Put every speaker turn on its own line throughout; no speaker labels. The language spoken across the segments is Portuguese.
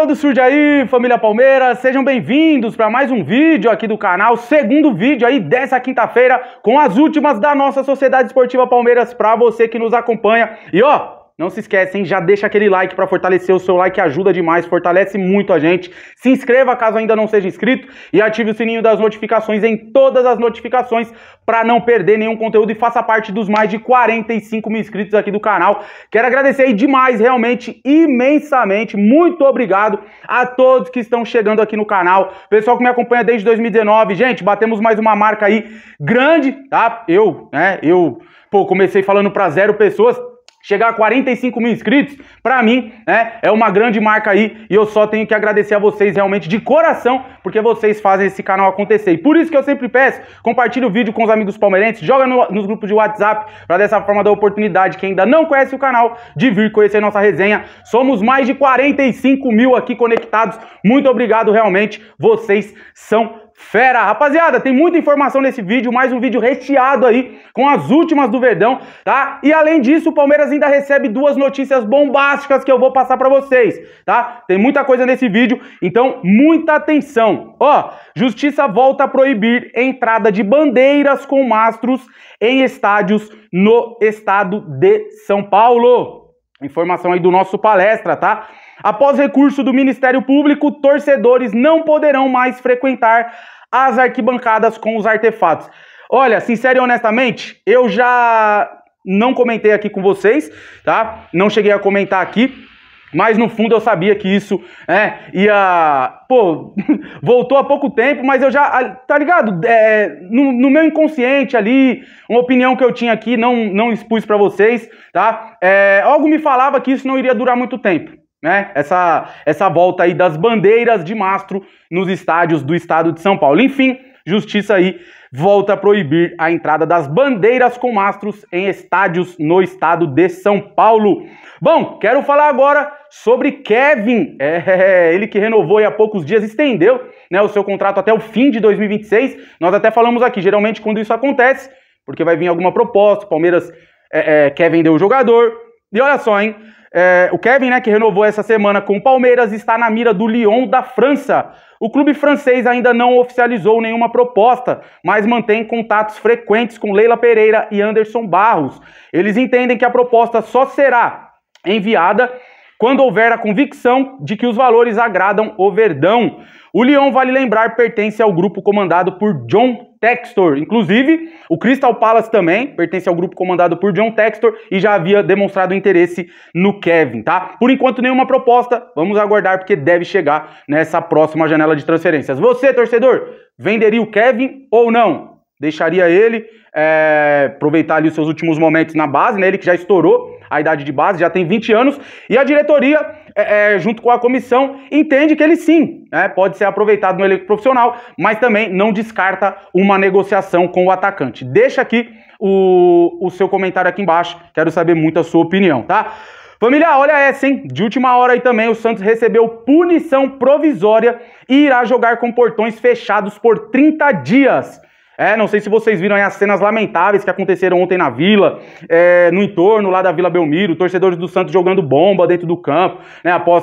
quando surge aí, família Palmeiras, sejam bem-vindos para mais um vídeo aqui do canal, segundo vídeo aí dessa quinta-feira com as últimas da nossa Sociedade Esportiva Palmeiras para você que nos acompanha. E ó, não se esquecem, já deixa aquele like para fortalecer o seu like, ajuda demais, fortalece muito a gente. Se inscreva caso ainda não seja inscrito e ative o sininho das notificações em todas as notificações para não perder nenhum conteúdo e faça parte dos mais de 45 mil inscritos aqui do canal. Quero agradecer aí demais, realmente, imensamente. Muito obrigado a todos que estão chegando aqui no canal. Pessoal que me acompanha desde 2019, gente, batemos mais uma marca aí grande, tá? Eu, né? Eu, pô, comecei falando para zero pessoas chegar a 45 mil inscritos, para mim, né, é uma grande marca aí e eu só tenho que agradecer a vocês realmente de coração, porque vocês fazem esse canal acontecer. E por isso que eu sempre peço, compartilhe o vídeo com os amigos palmeirenses, joga no, nos grupos de WhatsApp, para dessa forma dar oportunidade, quem ainda não conhece o canal, de vir conhecer nossa resenha. Somos mais de 45 mil aqui conectados, muito obrigado realmente, vocês são Fera, rapaziada, tem muita informação nesse vídeo, mais um vídeo recheado aí com as últimas do Verdão, tá? E além disso, o Palmeiras ainda recebe duas notícias bombásticas que eu vou passar para vocês, tá? Tem muita coisa nesse vídeo, então muita atenção. Ó, justiça volta a proibir entrada de bandeiras com mastros em estádios no estado de São Paulo. Informação aí do nosso palestra, tá? Após recurso do Ministério Público, torcedores não poderão mais frequentar as arquibancadas com os artefatos. Olha, sincero e honestamente, eu já não comentei aqui com vocês, tá? Não cheguei a comentar aqui, mas no fundo eu sabia que isso, é, ia. Pô, voltou há pouco tempo, mas eu já. Ah, tá ligado? É, no, no, meu inconsciente ali, uma opinião que eu tinha aqui, não, não expus para vocês, tá? É, algo me falava que isso não iria durar muito tempo, né? Essa, essa volta aí das bandeiras de mastro nos estádios do estado de São Paulo. Enfim, justiça aí volta a proibir a entrada das bandeiras com mastros em estádios no estado de São Paulo. Bom, quero falar agora sobre Kevin, é, ele que renovou e há poucos dias estendeu né, o seu contrato até o fim de 2026. Nós até falamos aqui, geralmente quando isso acontece, porque vai vir alguma proposta, Palmeiras é, é, quer vender o jogador. E olha só, hein? É, o Kevin, né, que renovou essa semana com o Palmeiras, está na mira do Lyon da França. O clube francês ainda não oficializou nenhuma proposta, mas mantém contatos frequentes com Leila Pereira e Anderson Barros. Eles entendem que a proposta só será enviada quando houver a convicção de que os valores agradam o Verdão. O Lyon, vale lembrar, pertence ao grupo comandado por John Textor. Inclusive, o Crystal Palace também pertence ao grupo comandado por John Textor e já havia demonstrado interesse no Kevin, tá? Por enquanto, nenhuma proposta. Vamos aguardar porque deve chegar nessa próxima janela de transferências. Você, torcedor, venderia o Kevin ou não? deixaria ele é, aproveitar ali os seus últimos momentos na base, né? Ele que já estourou a idade de base, já tem 20 anos, e a diretoria é, é, junto com a comissão, entende que ele sim né, pode ser aproveitado no elenco profissional, mas também não descarta uma negociação com o atacante. Deixa aqui o, o seu comentário aqui embaixo, quero saber muito a sua opinião, tá? Família, olha essa, hein? De última hora aí também, o Santos recebeu punição provisória e irá jogar com portões fechados por 30 dias. É, não sei se vocês viram as cenas lamentáveis que aconteceram ontem na vila, é, no entorno lá da Vila Belmiro, torcedores do Santos jogando bomba dentro do campo, né? Após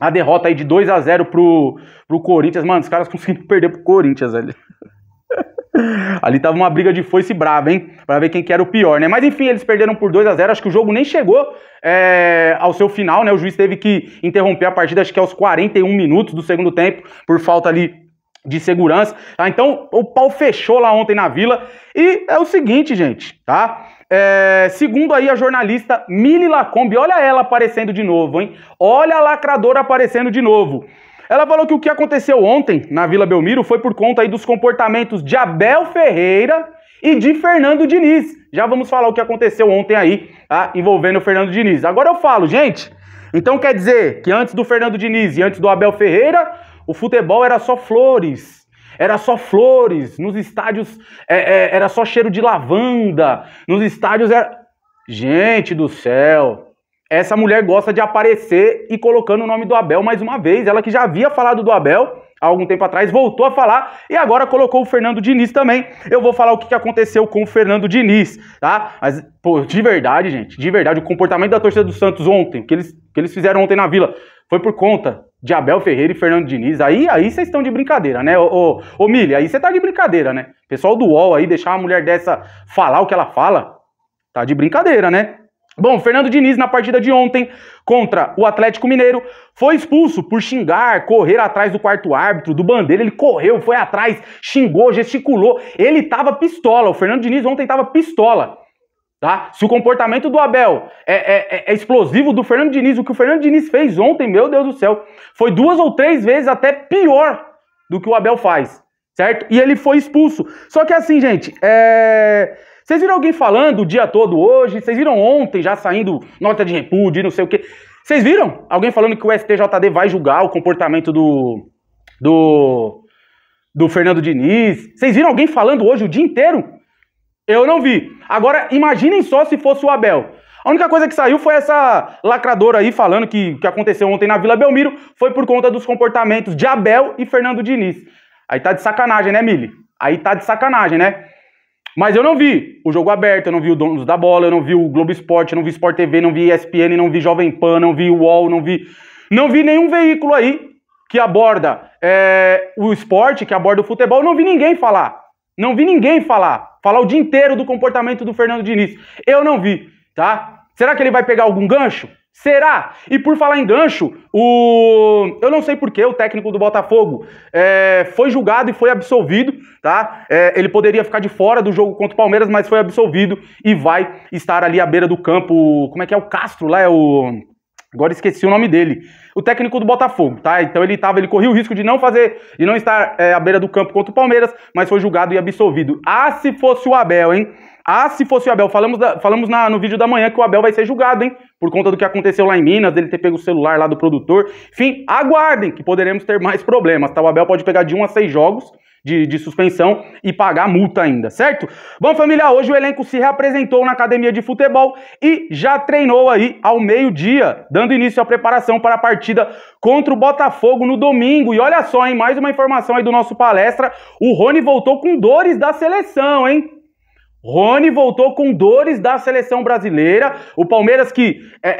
a derrota aí de 2 a 0 pro, pro Corinthians. Mano, os caras conseguiram perder pro Corinthians ali. ali tava uma briga de foice brava, hein? Pra ver quem que era o pior, né? Mas enfim, eles perderam por 2 a 0 Acho que o jogo nem chegou é, ao seu final, né? O juiz teve que interromper a partida, acho que aos 41 minutos do segundo tempo, por falta ali de segurança, tá? Então, o pau fechou lá ontem na Vila. E é o seguinte, gente, tá? É, segundo aí a jornalista Mili Lacombe, olha ela aparecendo de novo, hein? Olha a lacradora aparecendo de novo. Ela falou que o que aconteceu ontem na Vila Belmiro foi por conta aí dos comportamentos de Abel Ferreira e de Fernando Diniz. Já vamos falar o que aconteceu ontem aí, tá? Envolvendo o Fernando Diniz. Agora eu falo, gente, então quer dizer que antes do Fernando Diniz e antes do Abel Ferreira, o futebol era só flores, era só flores, nos estádios é, é, era só cheiro de lavanda, nos estádios era. Gente do céu! Essa mulher gosta de aparecer e colocando o nome do Abel mais uma vez. Ela que já havia falado do Abel há algum tempo atrás, voltou a falar e agora colocou o Fernando Diniz também. Eu vou falar o que aconteceu com o Fernando Diniz, tá? Mas, pô, de verdade, gente, de verdade, o comportamento da torcida do Santos ontem, que eles, que eles fizeram ontem na vila, foi por conta de Abel Ferreira e Fernando Diniz, aí aí vocês estão de brincadeira, né? Ô, ô, ô aí você tá de brincadeira, né? Pessoal do UOL aí, deixar uma mulher dessa falar o que ela fala, tá de brincadeira, né? Bom, Fernando Diniz, na partida de ontem contra o Atlético Mineiro, foi expulso por xingar, correr atrás do quarto árbitro, do bandeira. Ele correu, foi atrás, xingou, gesticulou. Ele tava pistola. O Fernando Diniz ontem tava pistola. Tá? Se o comportamento do Abel é, é, é, é, explosivo do Fernando Diniz, o que o Fernando Diniz fez ontem, meu Deus do céu, foi duas ou três vezes até pior do que o Abel faz, certo? E ele foi expulso. Só que assim, gente, é... vocês viram alguém falando o dia todo hoje? Vocês viram ontem já saindo nota de repúdio, não sei o quê? Vocês viram alguém falando que o STJD vai julgar o comportamento do do do Fernando Diniz? Vocês viram alguém falando hoje o dia inteiro? Eu não vi. Agora, imaginem só se fosse o Abel. A única coisa que saiu foi essa lacradora aí falando que que aconteceu ontem na Vila Belmiro foi por conta dos comportamentos de Abel e Fernando Diniz. Aí tá de sacanagem, né, Mili? Aí tá de sacanagem, né? Mas eu não vi o jogo aberto, eu não vi o Donos da Bola, eu não vi o Globo Esporte, eu não vi Sport TV, não vi ESPN, não vi Jovem Pan, não vi o UOL, não vi, não vi nenhum veículo aí que aborda é, o esporte, que aborda o futebol, eu não vi ninguém falar. Não vi ninguém falar, falar o dia inteiro do comportamento do Fernando Diniz. Eu não vi, tá? Será que ele vai pegar algum gancho? Será? E por falar em gancho, o. Eu não sei porquê, o técnico do Botafogo é, foi julgado e foi absolvido, tá? É, ele poderia ficar de fora do jogo contra o Palmeiras, mas foi absolvido e vai estar ali à beira do campo. Como é que é o Castro lá? É o. Agora esqueci o nome dele. O técnico do Botafogo, tá? Então ele tava, ele corria o risco de não fazer, de não estar é, à beira do campo contra o Palmeiras, mas foi julgado e absolvido. Ah, se fosse o Abel, hein? Ah, se fosse o Abel. Falamos, da, falamos na, no vídeo da manhã que o Abel vai ser julgado, hein? Por conta do que aconteceu lá em Minas, dele ter pego o celular lá do produtor. Enfim, aguardem que poderemos ter mais problemas, tá? O Abel pode pegar de um a seis jogos de, de suspensão e pagar multa ainda, certo? Bom, família, hoje o elenco se reapresentou na academia de futebol e já treinou aí ao meio-dia, dando início à preparação para a partida contra o Botafogo no domingo. E olha só, hein, mais uma informação aí do nosso palestra, o Rony voltou com dores da seleção, hein? Rony voltou com dores da seleção brasileira. O Palmeiras que é,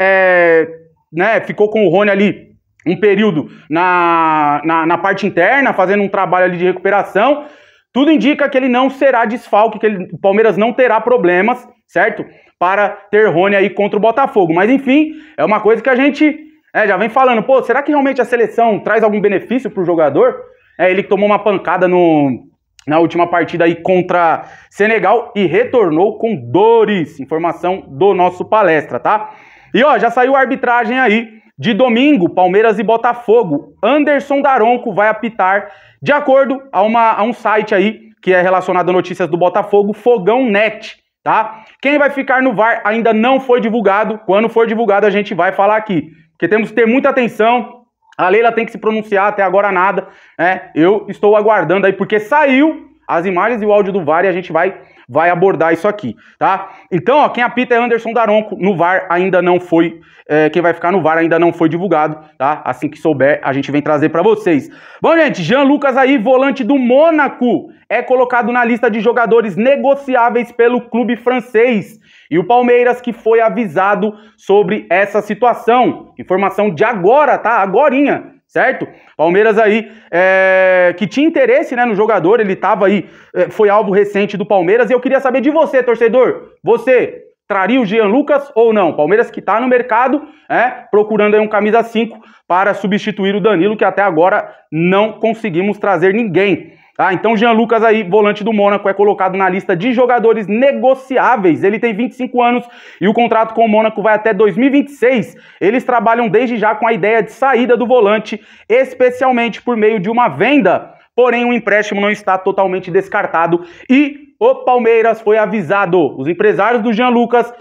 é, né, ficou com o Rony ali um período na, na, na, parte interna, fazendo um trabalho ali de recuperação. Tudo indica que ele não será desfalque, que ele, o Palmeiras não terá problemas, certo? Para ter Rony aí contra o Botafogo. Mas enfim, é uma coisa que a gente é, já vem falando. Pô, será que realmente a seleção traz algum benefício para o jogador? É, ele tomou uma pancada no, na última partida aí contra Senegal e retornou com dores. Informação do nosso palestra, tá? E ó, já saiu a arbitragem aí de domingo, Palmeiras e Botafogo. Anderson Daronco vai apitar, de acordo a, uma, a um site aí que é relacionado a notícias do Botafogo, Fogão Net, tá? Quem vai ficar no VAR ainda não foi divulgado. Quando for divulgado, a gente vai falar aqui. Porque temos que ter muita atenção. A Leila tem que se pronunciar, até agora nada. Né? Eu estou aguardando aí, porque saiu as imagens e o áudio do VAR e a gente vai vai abordar isso aqui, tá? Então, ó, quem apita é Anderson Daronco, no VAR ainda não foi, é, quem vai ficar no VAR ainda não foi divulgado, tá? Assim que souber, a gente vem trazer para vocês. Bom, gente, Jean Lucas aí, volante do Mônaco, é colocado na lista de jogadores negociáveis pelo clube francês. E o Palmeiras que foi avisado sobre essa situação. Informação de agora, tá? Agorinha certo? Palmeiras aí, é, que tinha interesse né, no jogador, ele estava aí, é, foi alvo recente do Palmeiras, e eu queria saber de você, torcedor, você traria o Jean Lucas ou não? Palmeiras que está no mercado, é, procurando aí um camisa 5 para substituir o Danilo, que até agora não conseguimos trazer ninguém. Ah, então Jean Lucas aí, volante do Mônaco, é colocado na lista de jogadores negociáveis. Ele tem 25 anos e o contrato com o Mônaco vai até 2026. Eles trabalham desde já com a ideia de saída do volante, especialmente por meio de uma venda. Porém, o empréstimo não está totalmente descartado e o Palmeiras foi avisado. Os empresários do Jean Lucas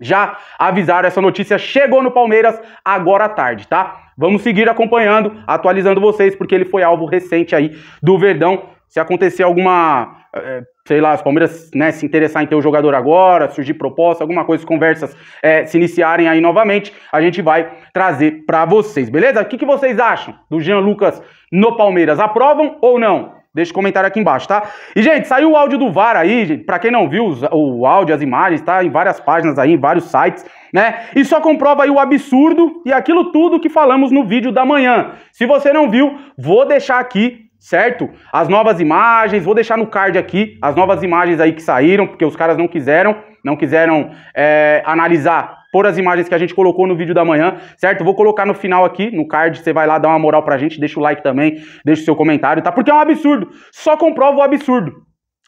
já avisaram, essa notícia chegou no Palmeiras agora à tarde, tá? Vamos seguir acompanhando, atualizando vocês, porque ele foi alvo recente aí do Verdão se acontecer alguma, eh, eh, sei lá, as Palmeiras né, se interessar em ter o jogador agora, surgir proposta, alguma coisa, conversas é, se iniciarem aí novamente, a gente vai trazer para vocês, beleza? O que, que vocês acham do Jean Lucas no Palmeiras? Aprovam ou não? Deixa o comentário aqui embaixo, tá? E, gente, saiu o áudio do VAR aí, gente. Pra quem não viu o áudio, as imagens, tá? Em várias páginas aí, em vários sites, né? E só comprova aí o absurdo e aquilo tudo que falamos no vídeo da manhã. Se você não viu, vou deixar aqui certo? As novas imagens, vou deixar no card aqui as novas imagens aí que saíram, porque os caras não quiseram, não quiseram é, analisar por as imagens que a gente colocou no vídeo da manhã, certo? Vou colocar no final aqui, no card, você vai lá dar uma moral pra gente, deixa o like também, deixa o seu comentário, tá? Porque é um absurdo, só comprova o absurdo.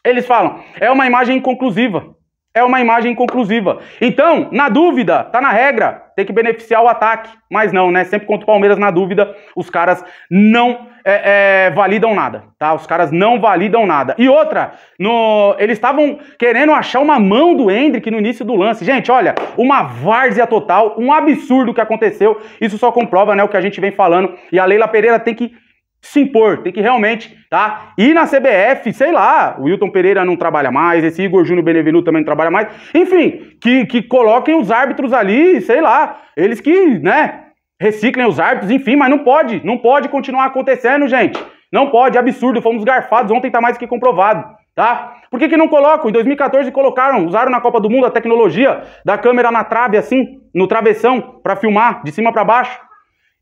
Eles falam, é uma imagem inconclusiva é uma imagem conclusiva. Então, na dúvida, tá na regra, tem que beneficiar o ataque. Mas não, né? Sempre contra o Palmeiras, na dúvida, os caras não é, é, validam nada, tá? Os caras não validam nada. E outra, no, eles estavam querendo achar uma mão do Hendrick no início do lance. Gente, olha, uma várzea total, um absurdo que aconteceu. Isso só comprova, né, o que a gente vem falando. E a Leila Pereira tem que se impor, tem que realmente, tá? E na CBF, sei lá, o Wilton Pereira não trabalha mais, esse Igor Júnior Benevenuto também não trabalha mais. Enfim, que, que coloquem os árbitros ali, sei lá, eles que, né, reciclem os árbitros, enfim, mas não pode, não pode continuar acontecendo, gente. Não pode, absurdo, fomos garfados, ontem tá mais que comprovado, tá? Por que, que não colocam? Em 2014 colocaram, usaram na Copa do Mundo a tecnologia da câmera na trave assim, no travessão, para filmar de cima para baixo.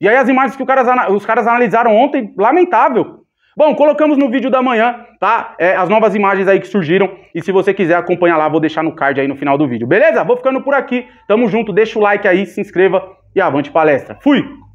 E aí as imagens que os caras analisaram ontem, lamentável. Bom, colocamos no vídeo da manhã, tá? É, as novas imagens aí que surgiram. E se você quiser acompanhar lá, vou deixar no card aí no final do vídeo. Beleza? Vou ficando por aqui. Tamo junto, deixa o like aí, se inscreva e avante palestra. Fui!